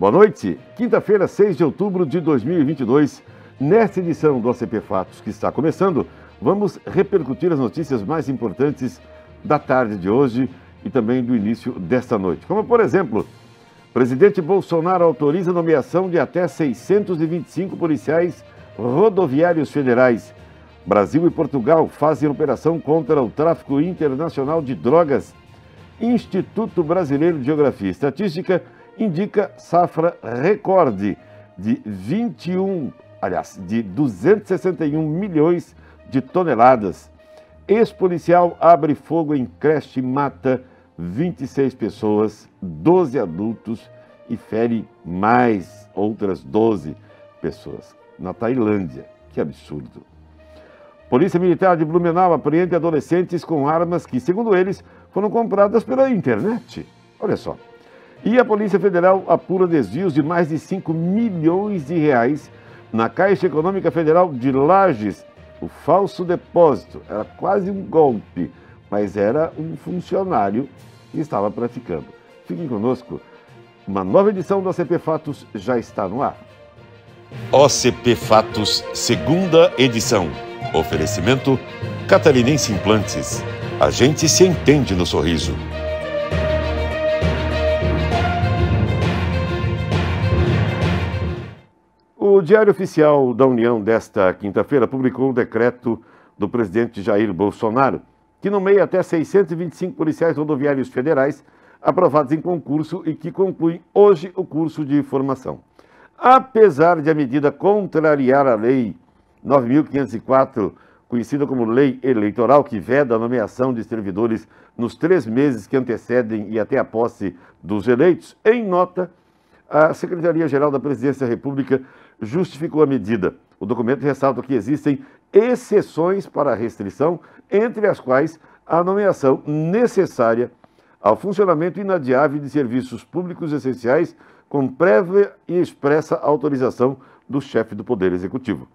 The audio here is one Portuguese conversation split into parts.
Boa noite. Quinta-feira, 6 de outubro de 2022. Nesta edição do ACP Fatos que está começando, vamos repercutir as notícias mais importantes da tarde de hoje e também do início desta noite. Como, por exemplo, presidente Bolsonaro autoriza a nomeação de até 625 policiais rodoviários federais. Brasil e Portugal fazem operação contra o tráfico internacional de drogas. Instituto Brasileiro de Geografia e Estatística indica safra recorde de 21, aliás, de 261 milhões de toneladas. Ex-policial abre fogo em creche e mata 26 pessoas, 12 adultos e fere mais outras 12 pessoas na Tailândia. Que absurdo. Polícia Militar de Blumenau apreende adolescentes com armas que, segundo eles, foram compradas pela internet. Olha só. E a Polícia Federal apura desvios de mais de 5 milhões de reais na Caixa Econômica Federal de Lages. O falso depósito era quase um golpe, mas era um funcionário que estava praticando. Fiquem conosco. Uma nova edição do ACP Fatos já está no ar. OCP Fatos, segunda edição. Oferecimento Catarinense Implantes. A gente se entende no sorriso. O Diário Oficial da União desta quinta-feira publicou um decreto do presidente Jair Bolsonaro que nomeia até 625 policiais rodoviários federais aprovados em concurso e que concluem hoje o curso de formação. Apesar de a medida contrariar a Lei 9.504, conhecida como Lei Eleitoral, que veda a nomeação de servidores nos três meses que antecedem e até a posse dos eleitos, em nota, a Secretaria-Geral da Presidência da República justificou a medida. O documento ressalta que existem exceções para a restrição, entre as quais a nomeação necessária ao funcionamento inadiável de serviços públicos essenciais com prévia e expressa autorização do chefe do Poder Executivo.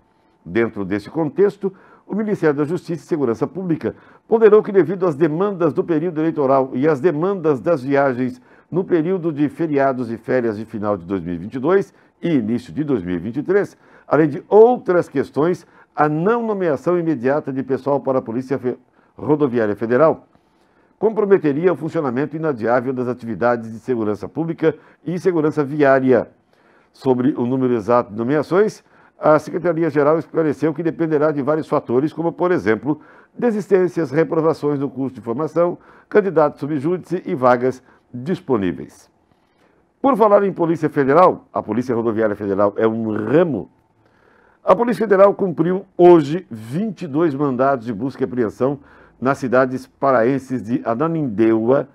Dentro desse contexto, o Ministério da Justiça e Segurança Pública ponderou que, devido às demandas do período eleitoral e às demandas das viagens no período de feriados e férias de final de 2022 e início de 2023, além de outras questões, a não nomeação imediata de pessoal para a Polícia Rodoviária Federal comprometeria o funcionamento inadiável das atividades de segurança pública e segurança viária. Sobre o número exato de nomeações, a Secretaria-Geral esclareceu que dependerá de vários fatores, como, por exemplo, desistências, reprovações no curso de formação, candidatos subjúdice e vagas disponíveis. Por falar em Polícia Federal, a Polícia Rodoviária Federal é um ramo. A Polícia Federal cumpriu hoje 22 mandados de busca e apreensão nas cidades paraenses de Ananindeua,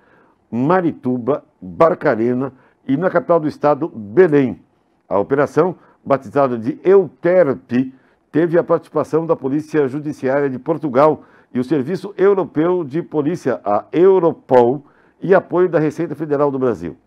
Marituba, Barcarena e na capital do estado, Belém. A operação, batizada de Euterpe, teve a participação da Polícia Judiciária de Portugal e o Serviço Europeu de Polícia, a Europol, e apoio da Receita Federal do Brasil.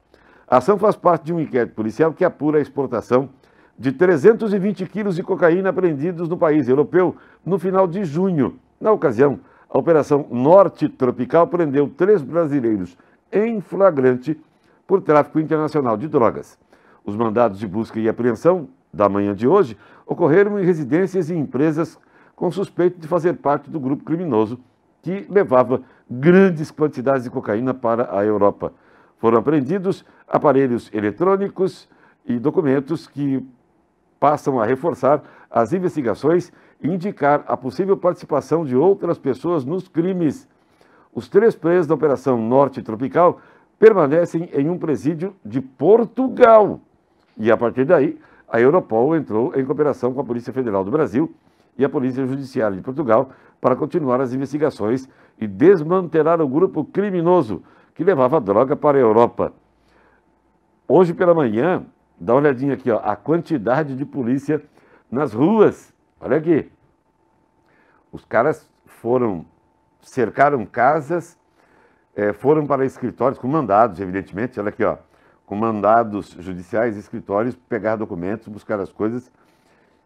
A ação faz parte de um inquérito policial que apura a exportação de 320 quilos de cocaína apreendidos no país europeu no final de junho. Na ocasião, a Operação Norte Tropical prendeu três brasileiros em flagrante por tráfico internacional de drogas. Os mandados de busca e apreensão da manhã de hoje ocorreram em residências e empresas com suspeito de fazer parte do grupo criminoso que levava grandes quantidades de cocaína para a Europa. Foram apreendidos aparelhos eletrônicos e documentos que passam a reforçar as investigações e indicar a possível participação de outras pessoas nos crimes. Os três presos da Operação Norte Tropical permanecem em um presídio de Portugal. E a partir daí, a Europol entrou em cooperação com a Polícia Federal do Brasil e a Polícia Judiciária de Portugal para continuar as investigações e desmantelar o grupo criminoso que levava droga para a Europa. Hoje pela manhã, dá uma olhadinha aqui, ó, a quantidade de polícia nas ruas. Olha aqui. Os caras foram, cercaram casas, é, foram para escritórios com mandados, evidentemente. Olha aqui, ó, com mandados judiciais, escritórios, pegar documentos, buscar as coisas.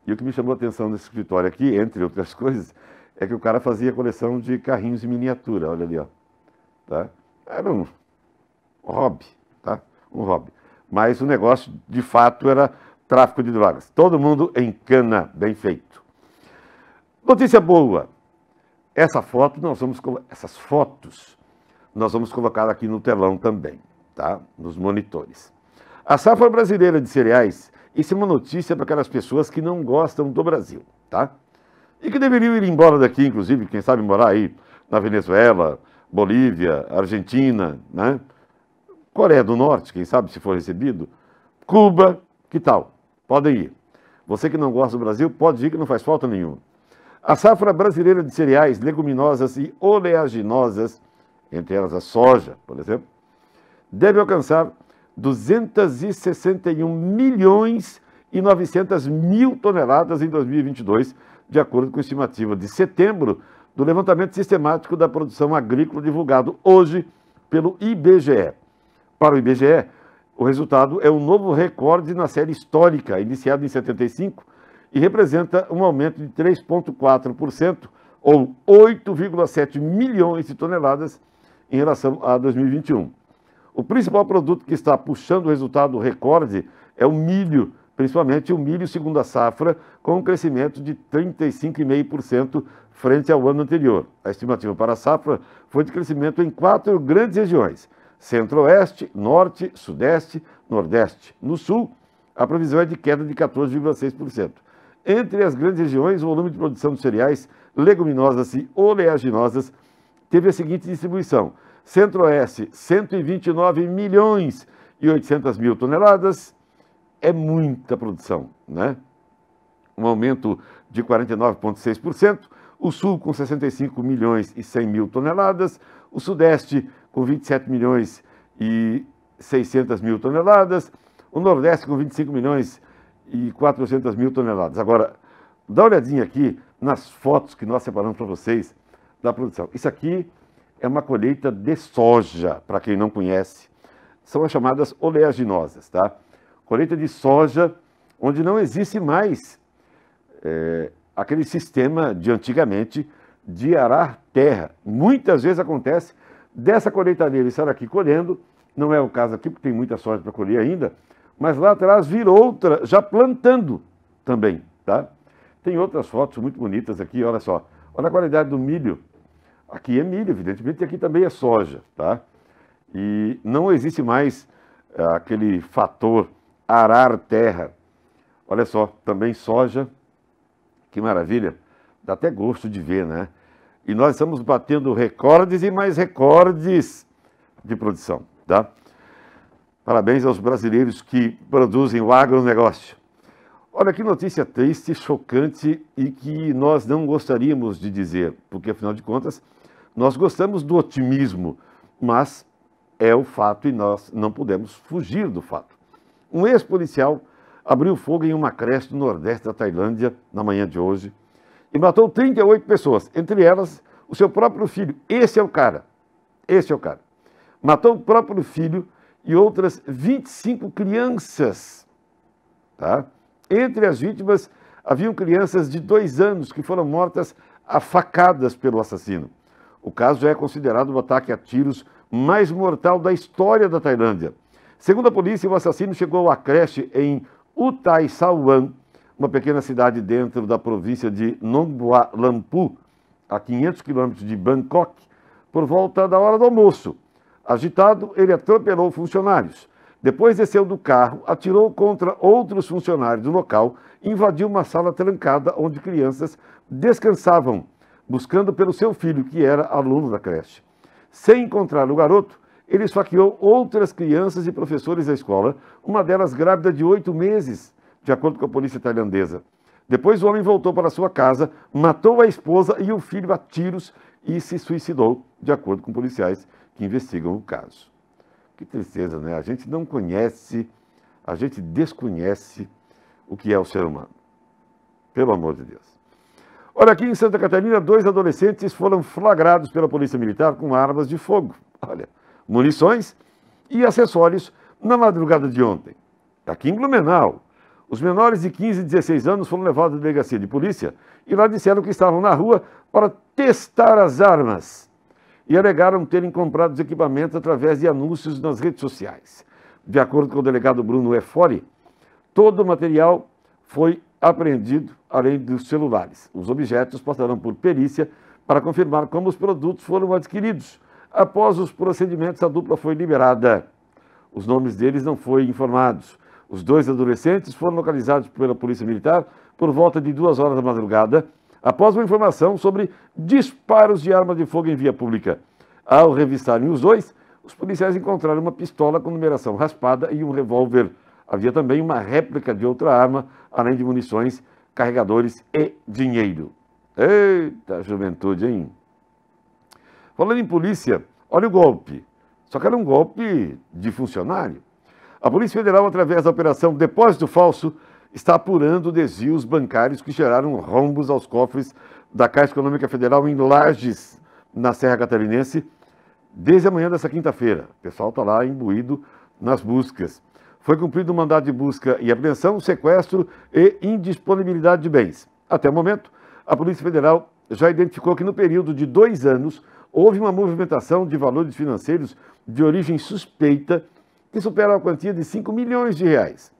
E o que me chamou a atenção nesse escritório aqui, entre outras coisas, é que o cara fazia coleção de carrinhos em miniatura. Olha ali, ó. Tá? Era um hobby, tá? Um hobby. Mas o negócio, de fato, era tráfico de drogas. Todo mundo em cana, bem feito. Notícia boa. Essa foto nós vamos essas fotos nós vamos colocar aqui no telão também, tá? Nos monitores. A safra brasileira de cereais, isso é uma notícia para aquelas pessoas que não gostam do Brasil, tá? E que deveriam ir embora daqui, inclusive, quem sabe morar aí na Venezuela, Bolívia, Argentina, né? Coreia do Norte, quem sabe se for recebido, Cuba, que tal? Podem ir. Você que não gosta do Brasil, pode ir que não faz falta nenhuma. A safra brasileira de cereais, leguminosas e oleaginosas, entre elas a soja, por exemplo, deve alcançar 261 milhões e 900 mil toneladas em 2022, de acordo com a estimativa de setembro do levantamento sistemático da produção agrícola divulgado hoje pelo IBGE. Para o IBGE, o resultado é um novo recorde na série histórica, iniciada em 75, e representa um aumento de 3,4%, ou 8,7 milhões de toneladas, em relação a 2021. O principal produto que está puxando o resultado recorde é o milho, principalmente o milho segundo a safra, com um crescimento de 35,5% frente ao ano anterior. A estimativa para a safra foi de crescimento em quatro grandes regiões: Centro-Oeste, Norte, Sudeste, Nordeste. No Sul, a previsão é de queda de 14,6%. Entre as grandes regiões, o volume de produção de cereais, leguminosas e oleaginosas teve a seguinte distribuição: Centro-Oeste, 129 milhões e 800 mil toneladas, é muita produção, né? Um aumento de 49,6%, o Sul com 65 milhões e 100 mil toneladas, o Sudeste com 27 milhões e 600 mil toneladas, o Nordeste com 25 milhões e 400 mil toneladas. Agora, dá uma olhadinha aqui nas fotos que nós separamos para vocês da produção. Isso aqui é uma colheita de soja, para quem não conhece. São as chamadas oleaginosas, tá? colheita de soja, onde não existe mais é, aquele sistema de antigamente de arar terra. Muitas vezes acontece dessa colheitadeira estar aqui colhendo, não é o caso aqui porque tem muita soja para colher ainda, mas lá atrás virou outra já plantando também, tá? Tem outras fotos muito bonitas aqui, olha só. Olha a qualidade do milho. Aqui é milho, evidentemente, e aqui também é soja, tá? E não existe mais ah, aquele fator arar terra. Olha só, também soja, que maravilha, dá até gosto de ver, né? E nós estamos batendo recordes e mais recordes de produção, tá? Parabéns aos brasileiros que produzem o agronegócio. Olha que notícia triste, chocante e que nós não gostaríamos de dizer, porque afinal de contas, nós gostamos do otimismo, mas é o fato e nós não podemos fugir do fato. Um ex-policial abriu fogo em uma creche no nordeste da Tailândia na manhã de hoje e matou 38 pessoas, entre elas o seu próprio filho. Esse é o cara. Esse é o cara. Matou o próprio filho e outras 25 crianças. Tá? Entre as vítimas haviam crianças de dois anos que foram mortas afacadas pelo assassino. O caso é considerado o ataque a tiros mais mortal da história da Tailândia. Segundo a polícia, o assassino chegou à creche em Utaissauan, uma pequena cidade dentro da província de Nongbualampu, a 500 quilômetros de Bangkok, por volta da hora do almoço. Agitado, ele atropelou funcionários. Depois desceu do carro, atirou contra outros funcionários do local, invadiu uma sala trancada onde crianças descansavam, buscando pelo seu filho, que era aluno da creche. Sem encontrar o garoto, ele esfaqueou outras crianças e professores da escola, uma delas grávida de oito meses, de acordo com a polícia tailandesa. Depois o homem voltou para sua casa, matou a esposa e o filho a tiros e se suicidou, de acordo com policiais que investigam o caso. Que tristeza, né? A gente não conhece, a gente desconhece o que é o ser humano. Pelo amor de Deus. Olha, aqui em Santa Catarina, dois adolescentes foram flagrados pela Polícia Militar com armas de fogo. Olha, munições e acessórios na madrugada de ontem. Aqui em Blumenau, os menores de 15 e 16 anos foram levados à delegacia de polícia e lá disseram que estavam na rua para testar as armas e alegaram terem comprado os equipamentos através de anúncios nas redes sociais. De acordo com o delegado Bruno Efori, todo o material foi apreendido, além dos celulares. Os objetos passarão por perícia para confirmar como os produtos foram adquiridos Após os procedimentos, a dupla foi liberada. Os nomes deles não foram informados. Os dois adolescentes foram localizados pela Polícia Militar por volta de duas horas da madrugada, após uma informação sobre disparos de arma de fogo em via pública. Ao revistarem os dois, os policiais encontraram uma pistola com numeração raspada e um revólver. Havia também uma réplica de outra arma, além de munições, carregadores e dinheiro. Eita, juventude, hein? Falando em polícia, olha o golpe. Só que era um golpe de funcionário. A Polícia Federal, através da Operação Depósito Falso, está apurando desvios bancários que geraram rombos aos cofres da Caixa Econômica Federal em Lages, na Serra Catarinense, desde amanhã dessa quinta-feira. O pessoal está lá imbuído nas buscas. Foi cumprido o um mandado de busca e apreensão, sequestro e indisponibilidade de bens. Até o momento, a Polícia Federal já identificou que no período de dois anos houve uma movimentação de valores financeiros de origem suspeita que supera a quantia de 5 milhões de reais.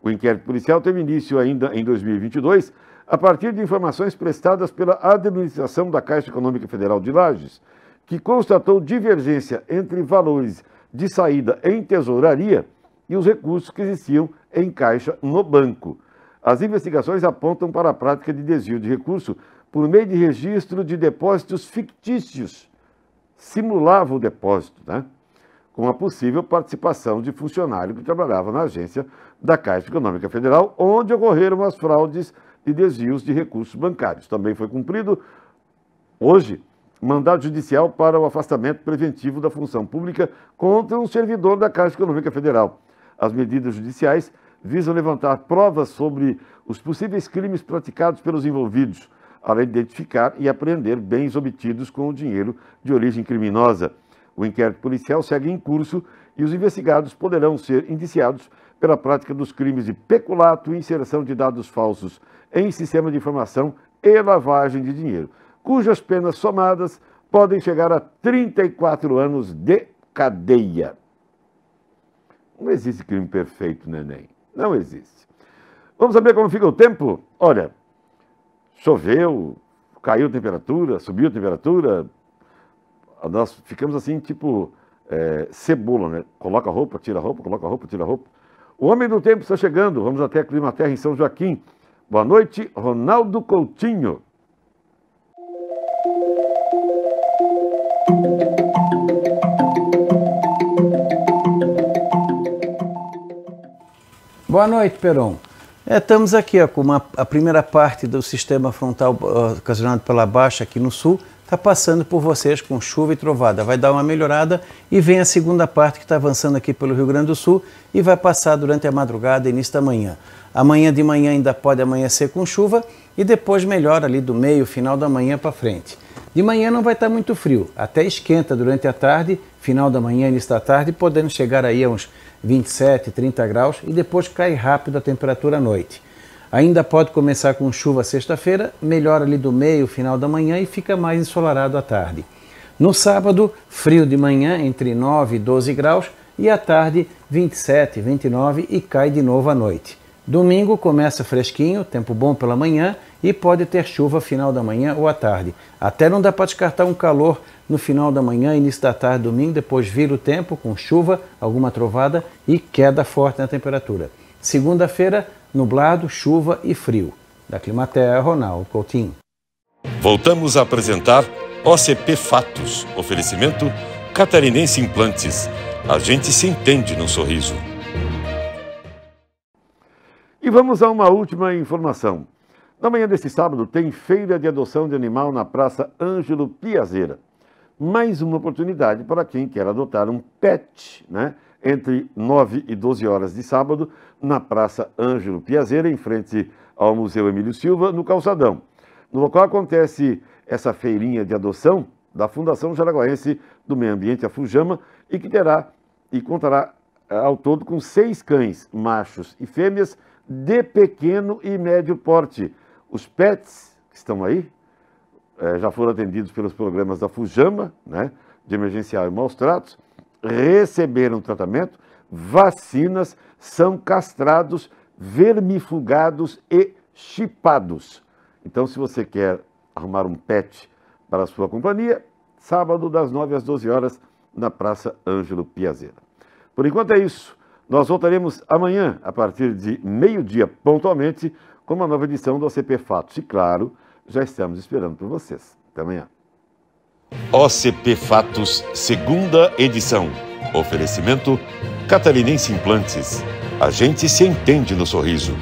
O inquérito policial teve início ainda em 2022 a partir de informações prestadas pela administração da Caixa Econômica Federal de Lages, que constatou divergência entre valores de saída em tesouraria e os recursos que existiam em caixa no banco. As investigações apontam para a prática de desvio de recurso por meio de registro de depósitos fictícios simulava o depósito, né? com a possível participação de funcionário que trabalhava na agência da Caixa Econômica Federal, onde ocorreram as fraudes e desvios de recursos bancários. Também foi cumprido, hoje, mandado judicial para o afastamento preventivo da função pública contra um servidor da Caixa Econômica Federal. As medidas judiciais visam levantar provas sobre os possíveis crimes praticados pelos envolvidos, além de identificar e apreender bens obtidos com o dinheiro de origem criminosa. O inquérito policial segue em curso e os investigados poderão ser indiciados pela prática dos crimes de peculato, inserção de dados falsos em sistema de informação e lavagem de dinheiro, cujas penas somadas podem chegar a 34 anos de cadeia. Não existe crime perfeito, neném. Não existe. Vamos saber como fica o tempo? Olha, Choveu, caiu a temperatura, subiu a temperatura. Nós ficamos assim, tipo é, cebola, né? Coloca a roupa, tira a roupa, coloca a roupa, tira a roupa. O Homem do Tempo está chegando. Vamos até a Clima Terra em São Joaquim. Boa noite, Ronaldo Coutinho. Boa noite, Peron. É, estamos aqui ó, com uma, a primeira parte do sistema frontal ocasionado pela baixa aqui no sul, está passando por vocês com chuva e trovada. Vai dar uma melhorada e vem a segunda parte que está avançando aqui pelo Rio Grande do Sul e vai passar durante a madrugada e início da manhã. Amanhã de manhã ainda pode amanhecer com chuva e depois melhora ali do meio, final da manhã para frente. De manhã não vai estar tá muito frio, até esquenta durante a tarde, final da manhã, início da tarde, podendo chegar aí a uns 27, 30 graus e depois cai rápido a temperatura à noite. Ainda pode começar com chuva sexta-feira, melhora ali do meio, final da manhã e fica mais ensolarado à tarde. No sábado, frio de manhã entre 9 e 12 graus e à tarde 27, 29 e cai de novo à noite. Domingo começa fresquinho, tempo bom pela manhã e pode ter chuva final da manhã ou à tarde. Até não dá para descartar um calor no final da manhã, início da tarde, domingo, depois vira o tempo com chuva, alguma trovada e queda forte na temperatura. Segunda-feira, nublado, chuva e frio. Da Climatea, Ronaldo Coutinho. Voltamos a apresentar OCP Fatos, oferecimento Catarinense Implantes. A gente se entende no sorriso. E vamos a uma última informação. Na manhã deste sábado tem feira de adoção de animal na Praça Ângelo Piazeira. Mais uma oportunidade para quem quer adotar um pet, né? Entre 9 e 12 horas de sábado, na Praça Ângelo Piazeira, em frente ao Museu Emílio Silva, no Calçadão. No local acontece essa feirinha de adoção da Fundação Jaraguaense do Meio Ambiente, a Fujama, e que terá e contará eh, ao todo com seis cães, machos e fêmeas, de pequeno e médio porte os PETs que estão aí é, já foram atendidos pelos programas da Fujama, né, de emergencial e maus tratos, receberam tratamento, vacinas, são castrados, vermifugados e chipados. Então, se você quer arrumar um pet para a sua companhia, sábado das 9 às 12 horas, na Praça Ângelo Piazeira. Por enquanto é isso. Nós voltaremos amanhã, a partir de meio-dia, pontualmente, com uma nova edição do OCP Fatos. E claro, já estamos esperando por vocês. Até amanhã. OCP Fatos, segunda edição. Oferecimento Catarinense Implantes. A gente se entende no sorriso.